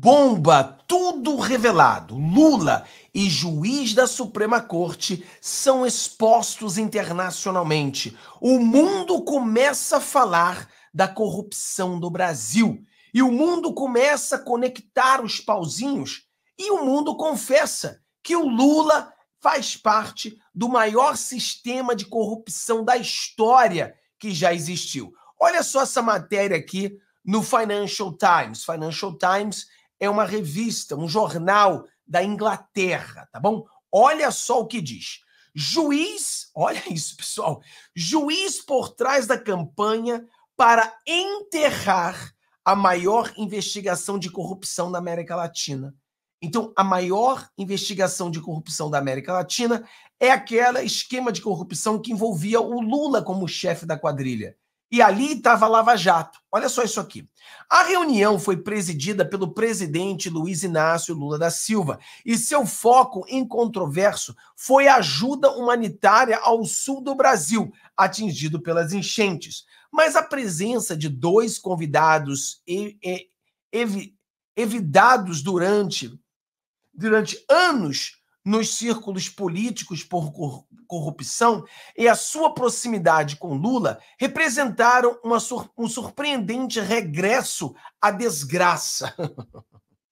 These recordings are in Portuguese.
Bomba, tudo revelado. Lula e juiz da Suprema Corte são expostos internacionalmente. O mundo começa a falar da corrupção do Brasil. E o mundo começa a conectar os pauzinhos. E o mundo confessa que o Lula faz parte do maior sistema de corrupção da história que já existiu. Olha só essa matéria aqui no Financial Times. Financial Times é uma revista, um jornal da Inglaterra, tá bom? Olha só o que diz. Juiz, olha isso, pessoal. Juiz por trás da campanha para enterrar a maior investigação de corrupção da América Latina. Então, a maior investigação de corrupção da América Latina é aquele esquema de corrupção que envolvia o Lula como chefe da quadrilha. E ali estava Lava Jato. Olha só isso aqui. A reunião foi presidida pelo presidente Luiz Inácio Lula da Silva e seu foco incontroverso foi a ajuda humanitária ao sul do Brasil, atingido pelas enchentes. Mas a presença de dois convidados ev ev evidados durante, durante anos nos círculos políticos por corrupção e a sua proximidade com Lula representaram sur um surpreendente regresso à desgraça.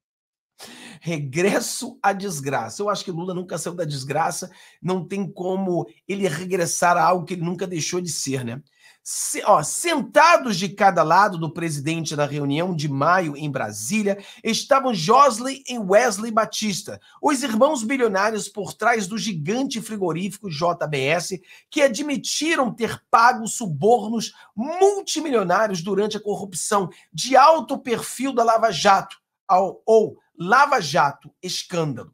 regresso à desgraça. Eu acho que Lula nunca saiu da desgraça, não tem como ele regressar a algo que ele nunca deixou de ser, né? se, ó, sentados de cada lado do presidente na reunião de maio em Brasília, estavam Josley e Wesley Batista, os irmãos bilionários por trás do gigante frigorífico JBS, que admitiram ter pago subornos multimilionários durante a corrupção de alto perfil da Lava Jato, ao, ou Lava Jato escândalo.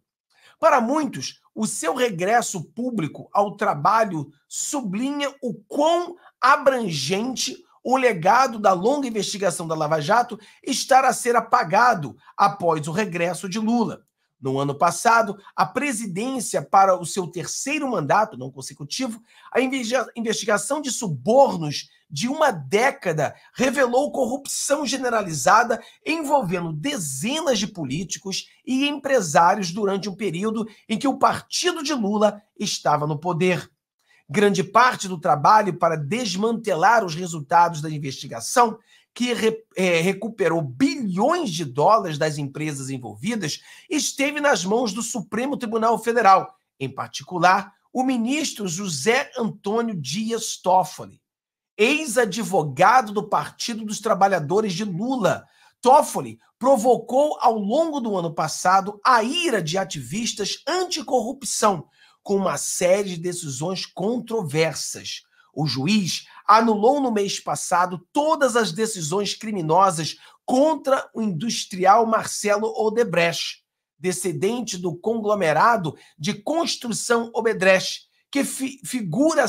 Para muitos, o seu regresso público ao trabalho sublinha o quão abrangente o legado da longa investigação da Lava Jato estará a ser apagado após o regresso de Lula. No ano passado, a presidência, para o seu terceiro mandato não consecutivo, a investigação de subornos de uma década revelou corrupção generalizada envolvendo dezenas de políticos e empresários durante um período em que o partido de Lula estava no poder. Grande parte do trabalho para desmantelar os resultados da investigação que re, é, recuperou bilhões de dólares das empresas envolvidas, esteve nas mãos do Supremo Tribunal Federal, em particular, o ministro José Antônio Dias Toffoli, ex-advogado do Partido dos Trabalhadores de Lula. Toffoli provocou ao longo do ano passado a ira de ativistas anticorrupção com uma série de decisões controversas. O juiz anulou no mês passado todas as decisões criminosas contra o industrial Marcelo Odebrecht, descendente do conglomerado de construção Odebrecht, que fi figura,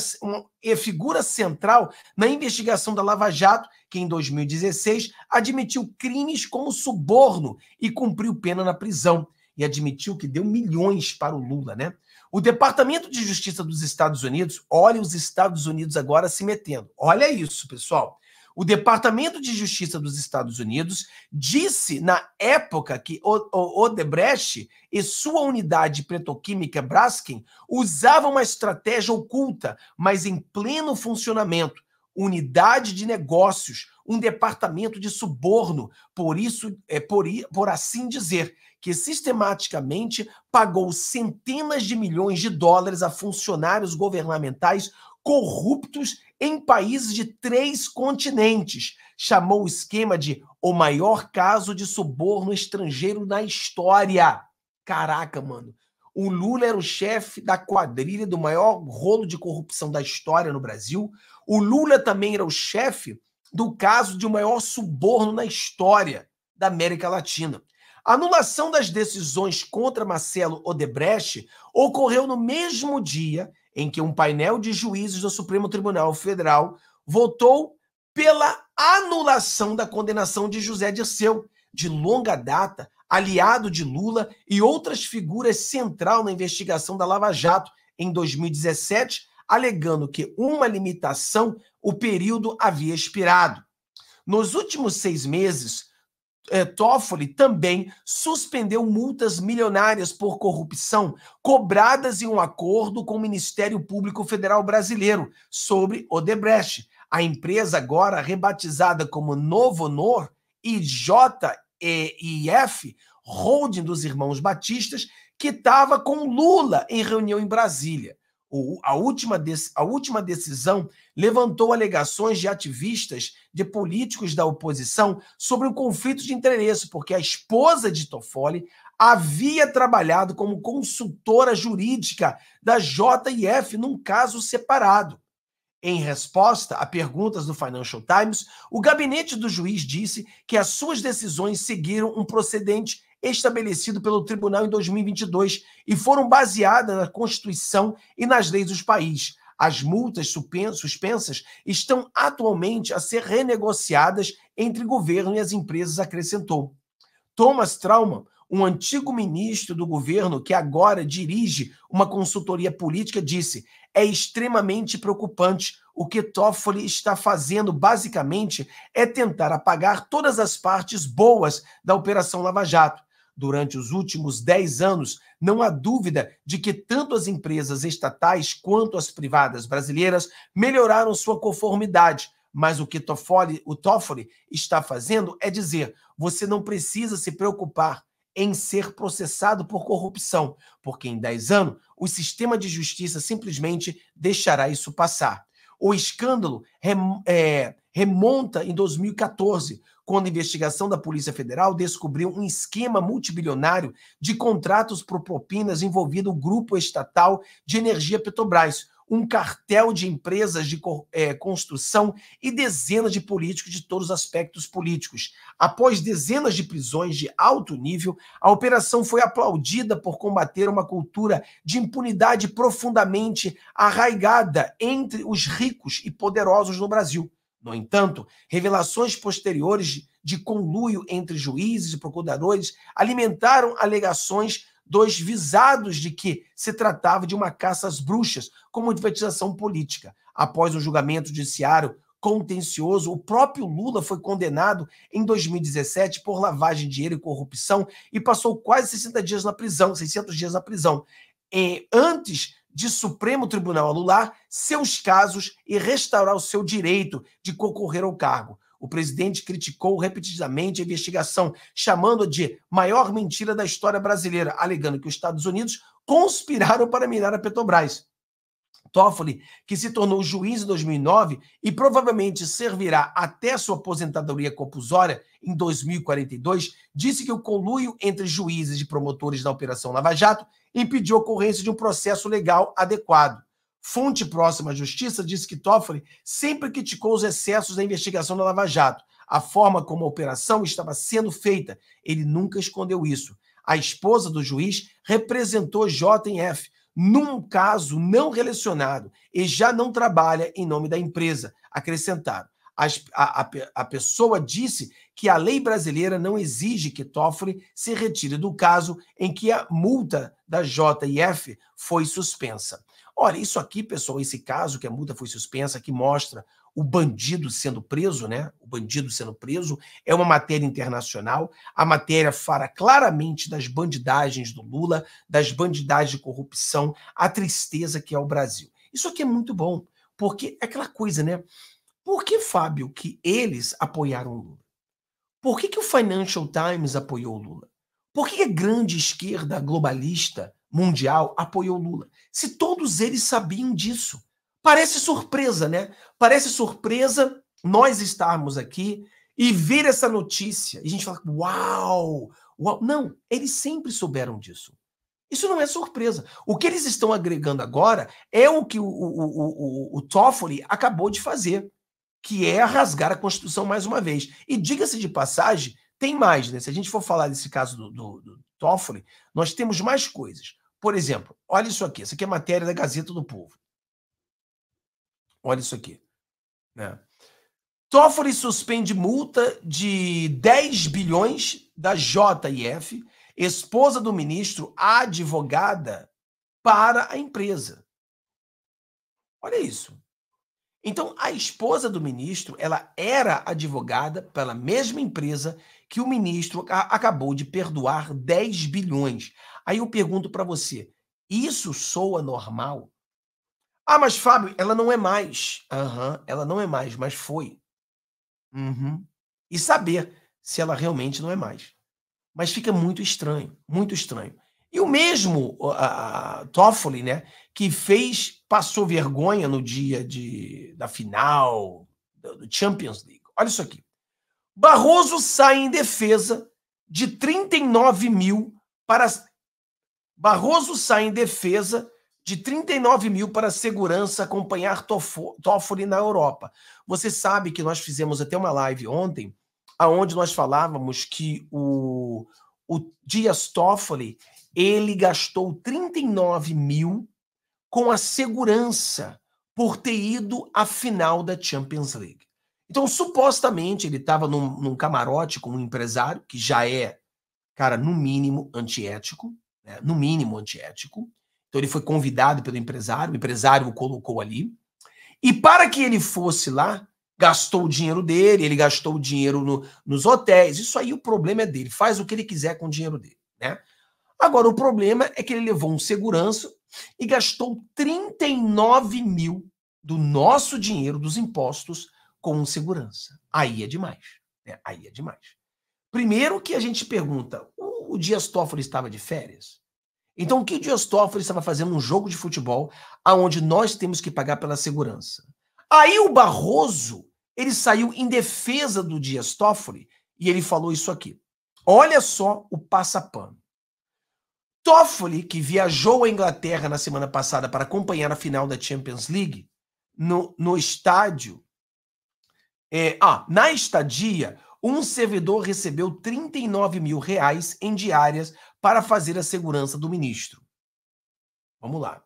é figura central na investigação da Lava Jato, que em 2016 admitiu crimes como suborno e cumpriu pena na prisão e admitiu que deu milhões para o Lula, né? O Departamento de Justiça dos Estados Unidos, olha os Estados Unidos agora se metendo. Olha isso, pessoal. O Departamento de Justiça dos Estados Unidos disse na época que Odebrecht e sua unidade petroquímica Braskem usavam uma estratégia oculta, mas em pleno funcionamento, unidade de negócios um departamento de suborno, por isso é por, por assim dizer, que sistematicamente pagou centenas de milhões de dólares a funcionários governamentais corruptos em países de três continentes. Chamou o esquema de o maior caso de suborno estrangeiro na história. Caraca, mano. O Lula era o chefe da quadrilha do maior rolo de corrupção da história no Brasil. O Lula também era o chefe do caso de maior suborno na história da América Latina. A anulação das decisões contra Marcelo Odebrecht ocorreu no mesmo dia em que um painel de juízes do Supremo Tribunal Federal votou pela anulação da condenação de José Dirceu, de longa data aliado de Lula e outras figuras central na investigação da Lava Jato em 2017 alegando que uma limitação, o período havia expirado. Nos últimos seis meses, eh, Toffoli também suspendeu multas milionárias por corrupção cobradas em um acordo com o Ministério Público Federal Brasileiro sobre Odebrecht. A empresa agora rebatizada como Novo Honor e JEF, holding dos irmãos Batistas, que estava com Lula em reunião em Brasília a última, a última decisão levantou alegações de ativistas, de políticos da oposição, sobre o conflito de interesse, porque a esposa de Toffoli havia trabalhado como consultora jurídica da JF num caso separado. Em resposta a perguntas do Financial Times, o gabinete do juiz disse que as suas decisões seguiram um procedente estabelecido pelo tribunal em 2022 e foram baseadas na Constituição e nas leis dos países. As multas suspensas estão atualmente a ser renegociadas entre governo e as empresas, acrescentou. Thomas Traumann, um antigo ministro do governo que agora dirige uma consultoria política, disse: é extremamente preocupante. O que Toffoli está fazendo, basicamente, é tentar apagar todas as partes boas da Operação Lava Jato durante os últimos 10 anos, não há dúvida de que tanto as empresas estatais quanto as privadas brasileiras melhoraram sua conformidade. Mas o que Toffoli, o Toffoli está fazendo é dizer: você não precisa se preocupar em ser processado por corrupção, porque em 10 anos o sistema de justiça simplesmente deixará isso passar. O escândalo é, é, remonta em 2014, quando a investigação da Polícia Federal descobriu um esquema multibilionário de contratos por propinas envolvido o grupo estatal de energia Petrobras, um cartel de empresas de é, construção e dezenas de políticos de todos os aspectos políticos. Após dezenas de prisões de alto nível, a operação foi aplaudida por combater uma cultura de impunidade profundamente arraigada entre os ricos e poderosos no Brasil. No entanto, revelações posteriores de conluio entre juízes e procuradores alimentaram alegações dos visados de que se tratava de uma caça às bruxas, com privatização política. Após o julgamento judiciário contencioso, o próprio Lula foi condenado em 2017 por lavagem de dinheiro e corrupção e passou quase 60 dias na prisão, 600 dias na prisão. E antes de Supremo Tribunal anular seus casos e restaurar o seu direito de concorrer ao cargo. O presidente criticou repetidamente a investigação, chamando a de maior mentira da história brasileira, alegando que os Estados Unidos conspiraram para minar a Petrobras. Toffoli, que se tornou juiz em 2009 e provavelmente servirá até sua aposentadoria compulsória em 2042, disse que o conluio entre juízes e promotores da Operação Lava Jato impediu a ocorrência de um processo legal adequado. Fonte próxima à justiça disse que Toffoli sempre criticou os excessos da investigação da Lava Jato, a forma como a operação estava sendo feita. Ele nunca escondeu isso. A esposa do juiz representou JF num caso não relacionado e já não trabalha em nome da empresa, acrescentaram a, a, a, pessoa disse que a lei brasileira não exige que Toffoli se retire do caso em que a multa da JF foi suspensa. Olha, isso aqui, pessoal, esse caso que a multa foi suspensa, que mostra o bandido sendo preso, né? O bandido sendo preso, é uma matéria internacional. A matéria fala claramente das bandidagens do Lula, das bandidagens de corrupção, a tristeza que é o Brasil. Isso aqui é muito bom, porque é aquela coisa, né? Por que, Fábio, que eles apoiaram Lula? Por que, que o Financial Times apoiou Lula? Por que a grande esquerda globalista mundial apoiou Lula? Se todos eles sabiam disso. Parece surpresa, né? Parece surpresa nós estarmos aqui e ver essa notícia. E a gente fala, uau! uau. Não, eles sempre souberam disso. Isso não é surpresa. O que eles estão agregando agora é o que o, o, o, o Toffoli acabou de fazer que é rasgar a Constituição mais uma vez. E diga-se de passagem, tem mais, né? Se a gente for falar desse caso do, do, do Toffoli, nós temos mais coisas. Por exemplo, olha isso aqui. Isso aqui é matéria da Gazeta do Povo. Olha isso aqui. Né? Toffoli suspende multa de 10 bilhões da JF, esposa do ministro, advogada, para a empresa. Olha isso. Então, a esposa do ministro, ela era advogada pela mesma empresa que o ministro acabou de perdoar 10 bilhões. Aí eu pergunto para você, isso soa normal? Ah, mas Fábio, ela não é mais. Aham, uhum, ela não é mais, mas foi. Uhum. E saber se ela realmente não é mais. Mas fica muito estranho, muito estranho. E o mesmo Toffoli, né, que fez, passou vergonha no dia de, da final do Champions League. Olha isso aqui. Barroso sai em defesa de 39 mil para. Barroso sai em defesa de 39 mil para segurança acompanhar Toffoli na Europa. Você sabe que nós fizemos até uma live ontem, aonde nós falávamos que o, o Dias Toffoli ele gastou 39 mil com a segurança por ter ido à final da Champions League. Então, supostamente, ele estava num, num, camarote com um empresário, que já é, cara, no mínimo antiético, né? no mínimo antiético. Então, ele foi convidado pelo empresário, o empresário o colocou ali. E para que ele fosse lá, gastou o dinheiro dele, ele gastou o dinheiro no, nos hotéis. Isso aí o problema é dele, faz o que ele quiser com o dinheiro dele. Né? Agora, o problema é que ele levou um segurança e gastou 39 mil do nosso dinheiro, dos impostos, com um segurança. Aí é demais. Né? Aí é demais. Primeiro que a gente pergunta, o Dias Toffoli estava de férias? Então, o que o Dias Toffoli estava fazendo um jogo de futebol aonde nós temos que pagar pela segurança? Aí o Barroso, ele saiu em defesa do Dias Toffoli e ele falou isso aqui. Olha só o passapano. Toffoli, que viajou à Inglaterra na semana passada para acompanhar a final da Champions League, no, no estádio. É, ah, na estadia, um servidor recebeu 39 mil reais em diárias para fazer a segurança do ministro. Vamos lá.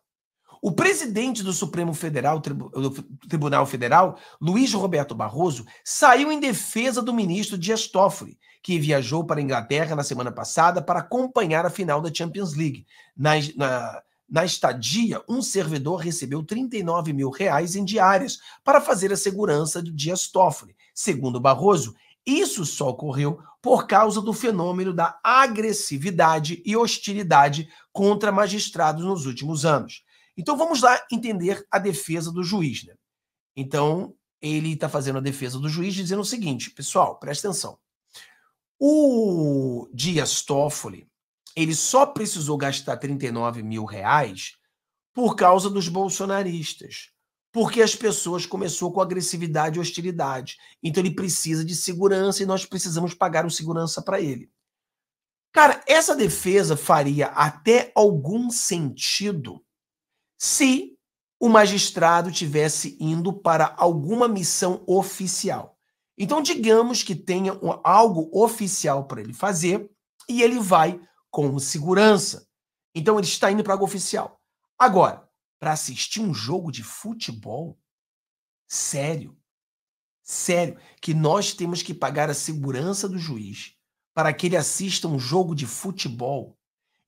O presidente do Supremo Federal, do Tribunal Federal, Luiz Roberto Barroso, saiu em defesa do ministro Dias Toffoli, que viajou para a Inglaterra na semana passada para acompanhar a final da Champions League. Na, na, na estadia, um servidor recebeu 39 mil reais em diárias para fazer a segurança de Dias Toffoli. Segundo Barroso, isso só ocorreu por causa do fenômeno da agressividade e hostilidade contra magistrados nos últimos anos. Então vamos lá entender a defesa do juiz. Né? Então ele está fazendo a defesa do juiz dizendo o seguinte, pessoal, presta atenção. O Dias Toffoli, ele só precisou gastar 39 mil reais por causa dos bolsonaristas, porque as pessoas começou com agressividade e hostilidade. Então ele precisa de segurança e nós precisamos pagar o segurança para ele. Cara, essa defesa faria até algum sentido se o magistrado tivesse indo para alguma missão oficial. Então, digamos que tenha algo oficial para ele fazer e ele vai com segurança. Então, ele está indo para algo oficial. Agora, para assistir um jogo de futebol, sério, sério, que nós temos que pagar a segurança do juiz para que ele assista um jogo de futebol.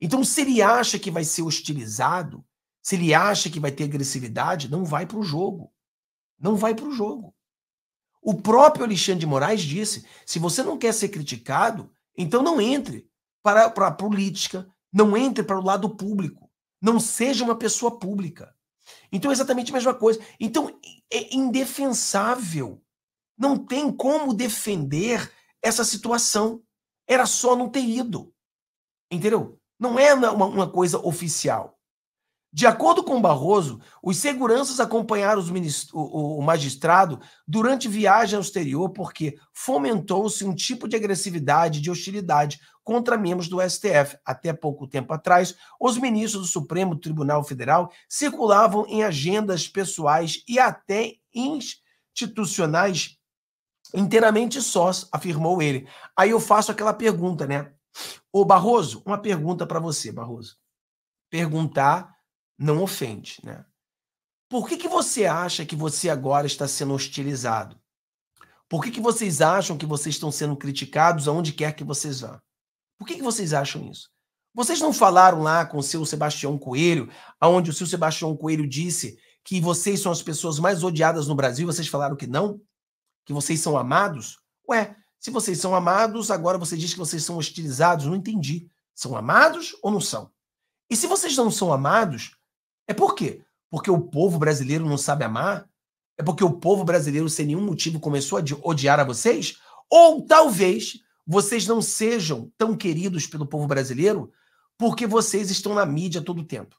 Então, se ele acha que vai ser hostilizado, se ele acha que vai ter agressividade, não vai para o jogo. Não vai para o jogo. O próprio Alexandre de Moraes disse: se você não quer ser criticado, então não entre para, para a política, não entre para o lado público, não seja uma pessoa pública. Então é exatamente a mesma coisa. Então é indefensável. Não tem como defender essa situação. Era só não ter ido. Entendeu? Não é uma, uma coisa oficial. De acordo com Barroso, os seguranças acompanharam os o, o magistrado durante viagem ao exterior porque fomentou-se um tipo de agressividade e de hostilidade contra membros do STF. Até pouco tempo atrás, os ministros do Supremo Tribunal Federal circulavam em agendas pessoais e até institucionais inteiramente sós, afirmou ele. Aí eu faço aquela pergunta, né? Ô Barroso, uma pergunta para você, Barroso. Perguntar não ofende, né? Por que, que você acha que você agora está sendo hostilizado? Por que, que vocês acham que vocês estão sendo criticados aonde quer que vocês vá? Por que, que vocês acham isso? Vocês não falaram lá com o seu Sebastião Coelho, aonde o seu Sebastião Coelho disse que vocês são as pessoas mais odiadas no Brasil, vocês falaram que não? Que vocês são amados? Ué, se vocês são amados, agora você diz que vocês são hostilizados, não entendi. São amados ou não são? E se vocês não são amados, é por quê? Porque o povo brasileiro não sabe amar? É porque o povo brasileiro, sem nenhum motivo, começou a odiar a vocês? Ou talvez vocês não sejam tão queridos pelo povo brasileiro porque vocês estão na mídia todo o tempo?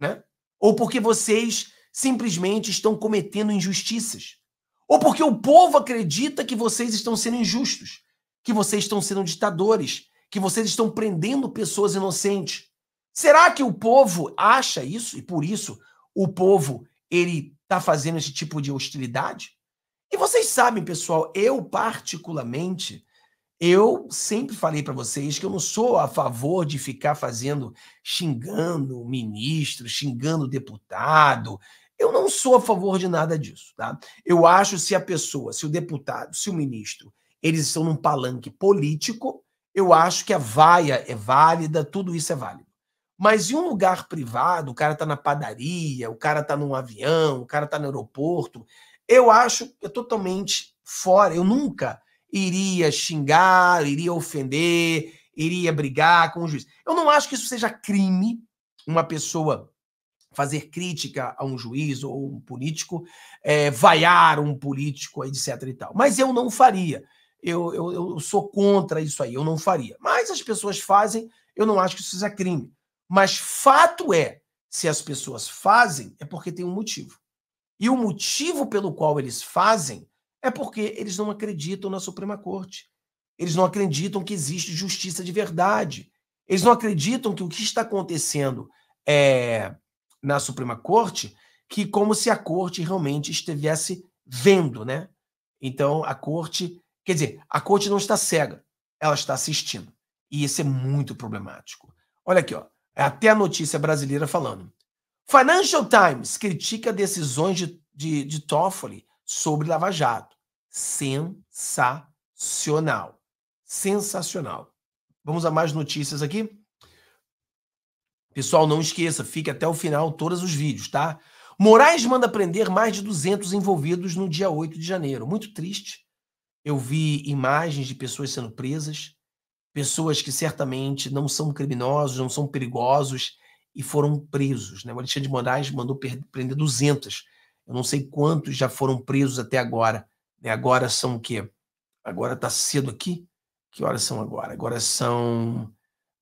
Né? Ou porque vocês simplesmente estão cometendo injustiças? Ou porque o povo acredita que vocês estão sendo injustos, que vocês estão sendo ditadores, que vocês estão prendendo pessoas inocentes, Será que o povo acha isso e por isso o povo ele está fazendo esse tipo de hostilidade? E vocês sabem, pessoal, eu particularmente eu sempre falei para vocês que eu não sou a favor de ficar fazendo xingando ministro, xingando deputado. Eu não sou a favor de nada disso, tá? Eu acho se a pessoa, se o deputado, se o ministro, eles estão num palanque político, eu acho que a vaia é válida, tudo isso é válido. Mas em um lugar privado, o cara está na padaria, o cara está num avião, o cara está no aeroporto, eu acho que é totalmente fora. Eu nunca iria xingar, iria ofender, iria brigar com o juiz. Eu não acho que isso seja crime, uma pessoa fazer crítica a um juiz ou um político, é, vaiar um político, etc e tal. Mas eu não faria. Eu, eu, eu sou contra isso aí, eu não faria. Mas as pessoas fazem, eu não acho que isso seja crime. Mas fato é, se as pessoas fazem, é porque tem um motivo. E o motivo pelo qual eles fazem é porque eles não acreditam na Suprema Corte. Eles não acreditam que existe justiça de verdade. Eles não acreditam que o que está acontecendo é, na Suprema Corte, que como se a Corte realmente estivesse vendo, né? Então a Corte, quer dizer, a Corte não está cega, ela está assistindo. E isso é muito problemático. Olha aqui, ó. É até a notícia brasileira falando. Financial Times critica decisões de, de, de Toffoli sobre Lava Jato. Sensacional. Sensacional. Vamos a mais notícias aqui? Pessoal, não esqueça, fique até o final todos os vídeos, tá? Moraes manda prender mais de 200 envolvidos no dia 8 de janeiro. Muito triste. Eu vi imagens de pessoas sendo presas pessoas que certamente não são criminosos, não são perigosos e foram presos. Né? O Alexandre de Moraes mandou prender 200. Eu não sei quantos já foram presos até agora. Né? Agora são o quê? Agora está cedo aqui? Que horas são agora? Agora são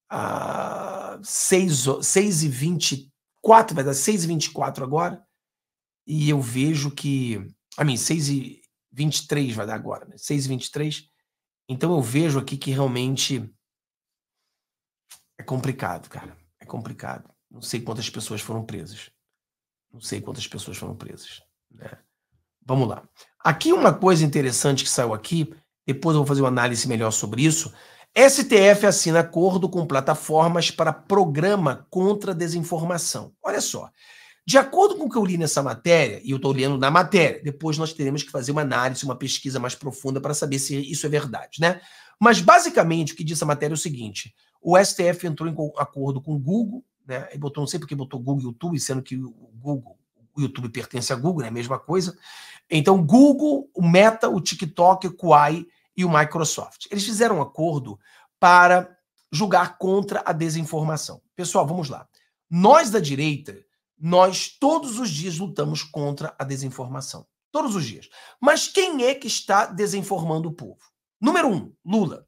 ah, 6, 6 e 24, vai dar 6 e 24 agora. E eu vejo que. A mim, 6 e 23 vai dar agora, né? 6 e 23 então eu vejo aqui que realmente é complicado, cara. É complicado. Não sei quantas pessoas foram presas. Não sei quantas pessoas foram presas. Né? Vamos lá. Aqui uma coisa interessante que saiu aqui, depois eu vou fazer uma análise melhor sobre isso. STF assina acordo com plataformas para programa contra desinformação. Olha só. De acordo com o que eu li nessa matéria, e eu estou lendo na matéria, depois nós teremos que fazer uma análise, uma pesquisa mais profunda para saber se isso é verdade, né? Mas basicamente o que diz a matéria é o seguinte: o STF entrou em acordo com o Google, né? E botou, não sei porque botou Google e YouTube, sendo que o Google, o YouTube pertence a Google, é né? a mesma coisa. Então, Google, o Meta, o TikTok, o Quai e o Microsoft. Eles fizeram um acordo para julgar contra a desinformação. Pessoal, vamos lá. Nós da direita nós todos os dias lutamos contra a desinformação. Todos os dias. Mas quem é que está desinformando o povo? Número um, Lula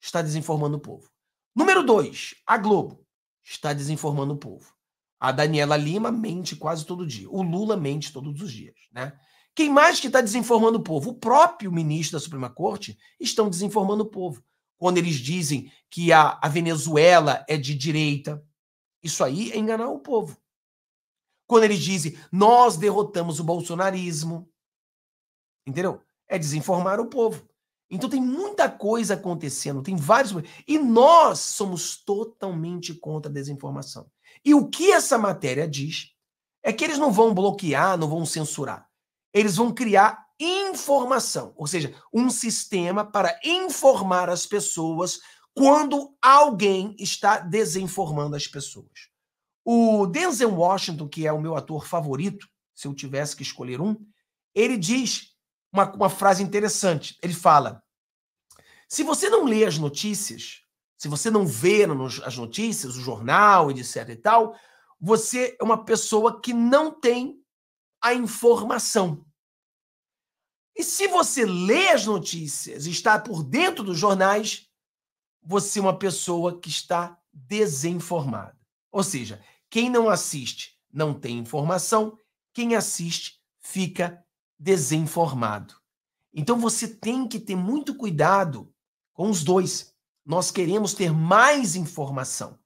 está desinformando o povo. Número dois, a Globo está desinformando o povo. A Daniela Lima mente quase todo dia. O Lula mente todos os dias, né? Quem mais que está desinformando o povo? O próprio ministro da Suprema Corte estão desinformando o povo. Quando eles dizem que a, a Venezuela é de direita, isso aí é enganar o povo. Quando ele diz nós derrotamos o bolsonarismo. Entendeu? É desinformar o povo. Então tem muita coisa acontecendo, tem vários. E nós somos totalmente contra a desinformação. E o que essa matéria diz é que eles não vão bloquear, não vão censurar. Eles vão criar informação, ou seja, um sistema para informar as pessoas quando alguém está desinformando as pessoas. O Denzel Washington, que é o meu ator favorito, se eu tivesse que escolher um, ele diz uma, uma frase interessante. Ele fala: se você não lê as notícias, se você não vê as notícias, o jornal, etc e tal, você é uma pessoa que não tem a informação. E se você lê as notícias, e está por dentro dos jornais, você é uma pessoa que está desinformada. Ou seja, quem não assiste não tem informação, quem assiste fica desinformado. Então você tem que ter muito cuidado com os dois. Nós queremos ter mais informação,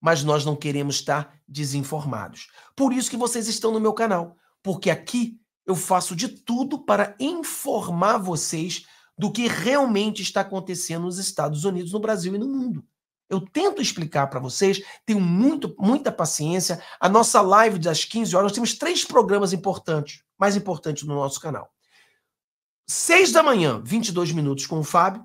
mas nós não queremos estar desinformados. Por isso que vocês estão no meu canal, porque aqui eu faço de tudo para informar vocês do que realmente está acontecendo nos Estados Unidos, no Brasil e no mundo. Eu tento explicar para vocês, tenho muito, muita paciência. A nossa live das 15 horas, nós temos três programas importantes, mais importantes no nosso canal. Seis da manhã, 22 minutos com o Fábio,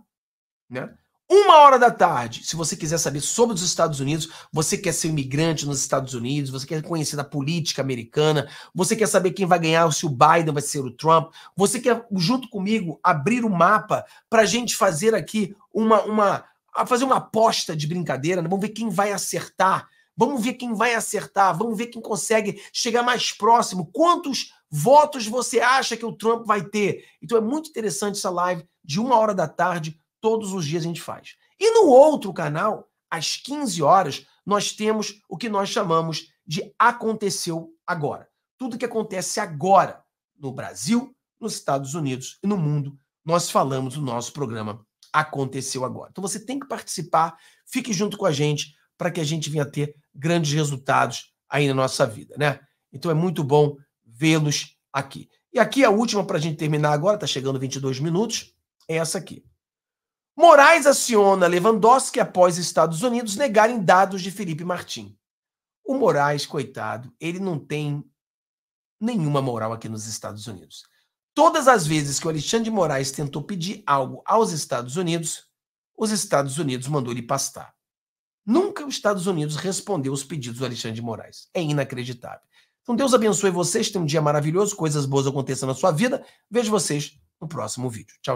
né? Uma hora da tarde, se você quiser saber sobre os Estados Unidos, você quer ser imigrante nos Estados Unidos, você quer conhecer a política americana, você quer saber quem vai ganhar, se o Biden vai ser o Trump, você quer, junto comigo, abrir o um mapa para a gente fazer aqui uma, uma a fazer uma aposta de brincadeira, né? vamos ver quem vai acertar, vamos ver quem vai acertar, vamos ver quem consegue chegar mais próximo, quantos votos você acha que o Trump vai ter. Então é muito interessante essa live de uma hora da tarde, todos os dias a gente faz. E no outro canal, às 15 horas, nós temos o que nós chamamos de Aconteceu Agora. Tudo que acontece agora no Brasil, nos Estados Unidos e no mundo, nós falamos no nosso programa aconteceu agora. Então você tem que participar, fique junto com a gente para que a gente venha ter grandes resultados aí na nossa vida, né? Então é muito bom vê-los aqui. E aqui a última para a gente terminar agora, está chegando 22 minutos, é essa aqui. Moraes aciona Lewandowski após Estados Unidos negarem dados de Felipe Martim. O Moraes, coitado, ele não tem nenhuma moral aqui nos Estados Unidos. Todas as vezes que o Alexandre de Moraes tentou pedir algo aos Estados Unidos, os Estados Unidos mandou ele pastar. Nunca os Estados Unidos respondeu os pedidos do Alexandre de Moraes. É inacreditável. Então Deus abençoe vocês, tenham um dia maravilhoso, coisas boas aconteçam na sua vida. Vejo vocês no próximo vídeo. Tchau.